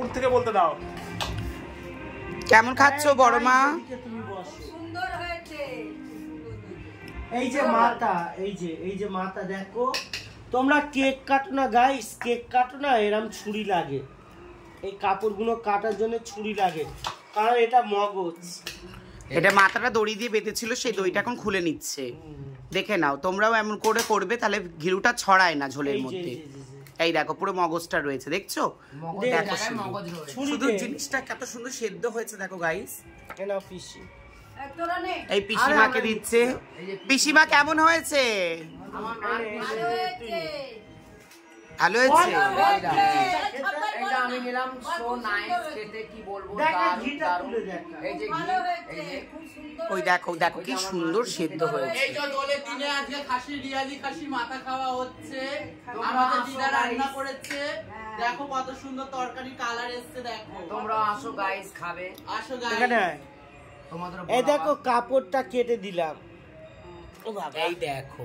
মুখ থেকে বলতে দাও কেমন খাচ্ছো বড় মা সুন্দর হয়েছে এই যে মাতা এই যে এই যে মাতা দেখো তোমরা কেক কাটো না গাইস কেক কাটো না এরম ছুরি লাগে এই কাপড়গুলো কাটার জন্য ছুরি লাগে কারণ এটা মগজ এটা মাথাটা দড়ি দিয়ে বেঁধেছিল সেই দড়িটা এখন খুলে নিচ্ছে দেখে নাও তোমরাও এমন করে করবে তাহলে ঘিরুটা ছড়ায় না ঝোলের মধ্যে এই দেখো পুরো মগজটা রয়েছে দেখছো দেখো শুধু জিনিসটা কত সুন্দর সেদ্ধ হয়েছে দেখো গাইস এই পিসিমাকে দিচ্ছে পিসিমা কেমন হয়েছে ভালো হয়েছে আমি নিলাম সো নাইস খেতে কি বলবো এই যে ওই দেখো দেখো কি সুন্দর সিদ্ধ হয়েছে এই দিনে আজকে খাসি রিয়ালি খাসি মাথা খাওয়া হচ্ছে আমাদের দিদা রান্না করেছে হ্যাঁ। দেখো কত সুন্দর তরকারি কালার এসেছে দেখো তোমরা আসো গাইস খাবে আসো গাইস এখানে তোমাদের এই দেখো কাপড়টা কেটে দিলাম এই দেখো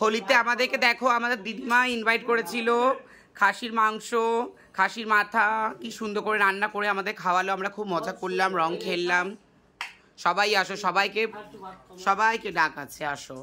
হোলিতে আমাদেরকে দেখো আমাদের দিদিমা ইনভাইট করেছিল খাসির মাংস খাসির মাথা কি সুন্দর করে রান্না করে আমাদের খাওয়ালো আমরা খুব মজা করলাম রং খেললাম সবাই আসো সবাইকে সবাইকে ডাক আছে আসো